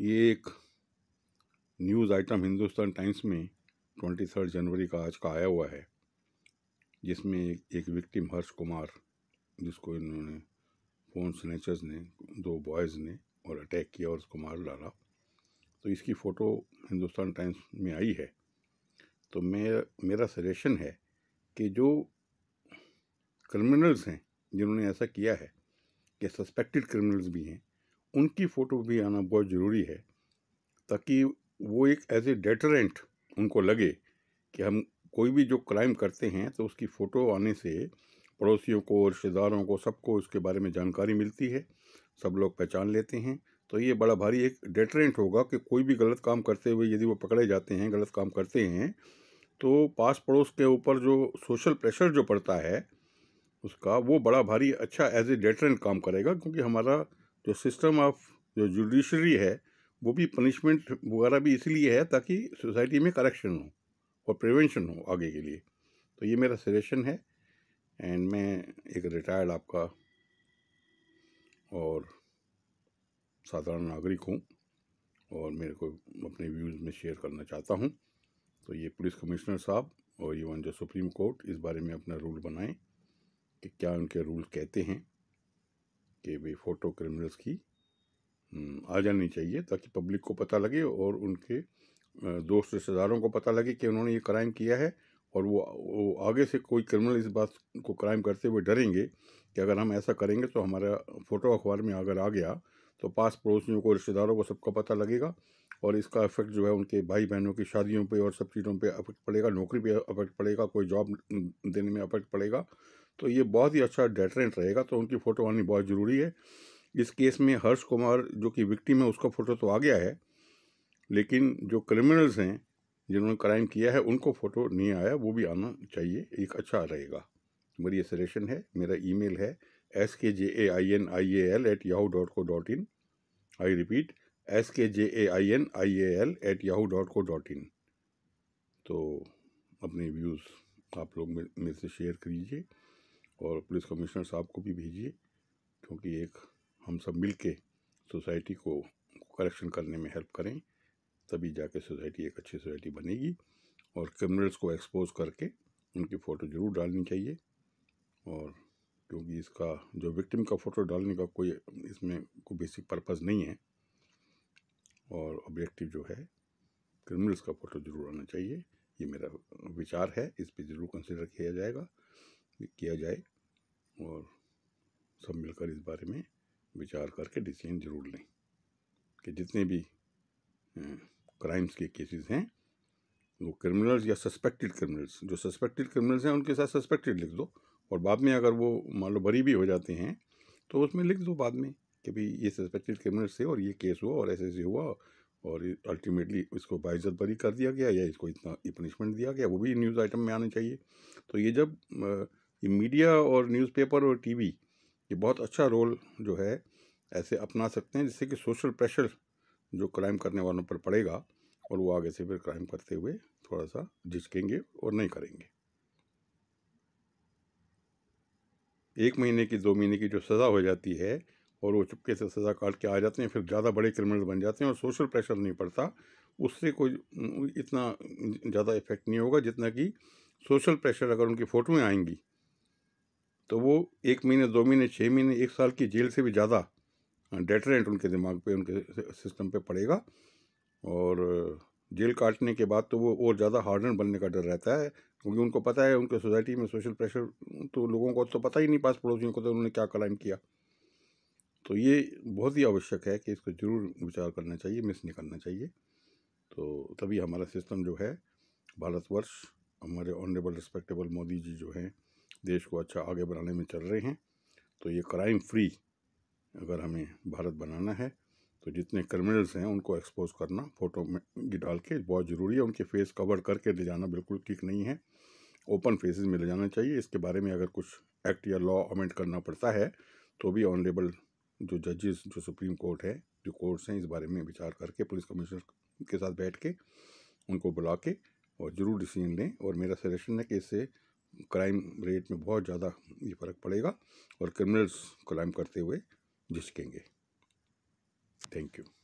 ये एक news item Hindustan Times में ट्वेंटी थर्ड जनवरी का आज का आया हुआ है जिसमें एक विक्टिम हर्ष कुमार जिसको इन्होंने फोन स्नेचर्स ने दो बॉयज़ ने और अटैक किया और उसको मार डाला तो इसकी फ़ोटो हिंदुस्तान टाइम्स में आई है तो मे मेरा सजेशन है कि जो क्रिमिनल्स हैं जिन्होंने ऐसा किया है कि सस्पेक्टेड क्रिमिनल्स भी हैं उनकी फ़ोटो भी आना बहुत ज़रूरी है ताकि वो एक एज ए डेटरेंट उनको लगे कि हम कोई भी जो क्राइम करते हैं तो उसकी फ़ोटो आने से पड़ोसियों को रिश्तेदारों को सबको उसके बारे में जानकारी मिलती है सब लोग पहचान लेते हैं तो ये बड़ा भारी एक डेटरेंट होगा कि कोई भी गलत काम करते हुए यदि वो पकड़े जाते हैं गलत काम करते हैं तो पास पड़ोस के ऊपर जो सोशल प्रेशर जो पड़ता है उसका वो बड़ा भारी अच्छा एज ए डेटरेंट काम करेगा क्योंकि हमारा जो सिस्टम ऑफ जो जुडिशरी है वो भी पनिशमेंट वगैरह भी इसलिए है ताकि सोसाइटी में करेक्शन हो और प्रिवेंशन हो आगे के लिए तो ये मेरा सजेशन है एंड मैं एक रिटायर्ड आपका और साधारण नागरिक हूँ और मेरे को अपने व्यूज़ में शेयर करना चाहता हूँ तो ये पुलिस कमिश्नर साहब और इवन जो सुप्रीम कोर्ट इस बारे में अपना रूल बनाएं कि क्या उनके रूल कहते हैं कि भाई फ़ोटो क्रिमिनल्स की हम्म, आ जानी चाहिए ताकि पब्लिक को पता लगे और उनके दोस्त रिश्तेदारों को पता लगे कि उन्होंने ये क्राइम किया है और वो वो आगे से कोई क्रिमिनल इस बात को क्राइम करते हुए डरेंगे कि अगर हम ऐसा करेंगे तो हमारा फ़ोटो अखबार में अगर आ गया तो पास पड़ोसियों को रिश्तेदारों को सबका पता लगेगा और इसका इफेक्ट जो है उनके भाई बहनों की शादियों पे और सब चीज़ों पे इफेक्ट पड़ेगा नौकरी पे इफेक्ट पड़ेगा कोई जॉब देने में इफेक्ट पड़ेगा तो ये बहुत ही अच्छा डेटरेंट रहेगा तो उनकी फ़ोटो आनी बहुत ज़रूरी है इस केस में हर्ष कुमार जो कि विक्टिम है उसका फ़ोटो तो आ गया है लेकिन जो क्रिमिनल्स हैं जिन्होंने क्राइम किया है उनको फ़ोटो नहीं आया वो भी आना चाहिए एक अच्छा रहेगा मेरी ये सजेशन है मेरा ईमेल है S K J A I N I A L at Yahoo dot co dot in I repeat S K J A I N I A L at Yahoo dot co dot in तो अपने views आप लोग मेरे से share कीजिए और police commissioner साहब को भी भेजिए क्योंकि एक हम सब मिल के सोसाइटी को करेक्शन करने में हेल्प करें तभी जाके सोसाइटी एक अच्छी सोसाइटी बनेगी और क्रिमिनल्स को एक्सपोज करके उनकी फ़ोटो ज़रूर डालनी चाहिए और क्योंकि इसका जो विक्टिम का फ़ोटो डालने का कोई इसमें कोई बेसिक पर्पज़ नहीं है और ऑब्जेक्टिव जो है क्रिमिनल्स का फ़ोटो ज़रूर आना चाहिए ये मेरा विचार है इस पर ज़रूर कंसिडर किया जाएगा किया जाए और सब मिलकर इस बारे में विचार करके डिसीजन ज़रूर लें कि जितने भी क्राइम्स के केसेस हैं वो क्रिमिनल्स या सस्पेक्टेड क्रिमिनल्स जो सस्पेक्टेड क्रिमिनल्स हैं उनके साथ सस्पेक्टेड लिख दो और बाद में अगर वो मान लो बरी भी हो जाते हैं तो उसमें लिख दो बाद में कि भाई ये सस्पेक्टेड क्रिमिनल्स थे और ये केस हुआ और ऐसे ऐसे हुआ और अल्टीमेटली इसको बाइज़त बरी कर दिया गया या इसको इतना पनिशमेंट दिया गया वो भी न्यूज़ आइटम में आना चाहिए तो ये जब ये मीडिया और न्यूज़पेपर और टीवी ये बहुत अच्छा रोल जो है ऐसे अपना सकते हैं जिससे कि सोशल प्रेशर जो क्राइम करने वालों पर पड़ेगा और वो आगे से फिर क्राइम करते हुए थोड़ा सा झिझकेंगे और नहीं करेंगे एक महीने की दो महीने की जो सज़ा हो जाती है और वो चुपके से सज़ा काट के आ जाते हैं फिर ज़्यादा बड़े क्रिमिनल बन जाते हैं और सोशल प्रेशर नहीं पड़ता उससे कोई इतना ज़्यादा इफेक्ट नहीं होगा जितना कि सोशल प्रेशर अगर उनकी फ़ोटोएँ आएंगी तो वो एक महीने दो महीने छः महीने एक साल की जेल से भी ज़्यादा डेटरेंट उनके दिमाग पे उनके सिस्टम पे पड़ेगा और जेल काटने के बाद तो वो और ज़्यादा हार्डन बनने का डर रहता है क्योंकि उनको पता है उनके सोसाइटी में सोशल प्रेशर तो लोगों को तो पता ही नहीं पास पड़ोसियों को तो उन्होंने क्या क्राइम किया तो ये बहुत ही आवश्यक है कि इसको जरूर विचार करना चाहिए मिस नहीं करना चाहिए तो तभी हमारा सिस्टम जो है भारतवर्ष हमारे ऑनरेबल रिस्पेक्टेबल मोदी जी जो हैं देश को अच्छा आगे बढ़ाने में चल रहे हैं तो ये क्राइम फ्री अगर हमें भारत बनाना है तो जितने क्रिमिनल्स हैं उनको एक्सपोज करना फ़ोटो में डाल के बहुत ज़रूरी है उनके फेस कवर करके ले जाना बिल्कुल ठीक नहीं है ओपन फेसेस में ले जाना चाहिए इसके बारे में अगर कुछ एक्ट या लॉ अमेंड करना पड़ता है तो भी ऑनरेबल जो जजेस जो सुप्रीम कोर्ट है जो कोर्ट्स हैं इस बारे में विचार करके पुलिस कमिश्नर के साथ बैठ के उनको बुला के और ज़रूर डिसीजन लें और मेरा सजेशन है कि इससे क्राइम रेट में बहुत ज़्यादा ये फ़र्क पड़ेगा और क्रिमिनल्स क्राइम करते हुए झिझकेंगे थैंक यू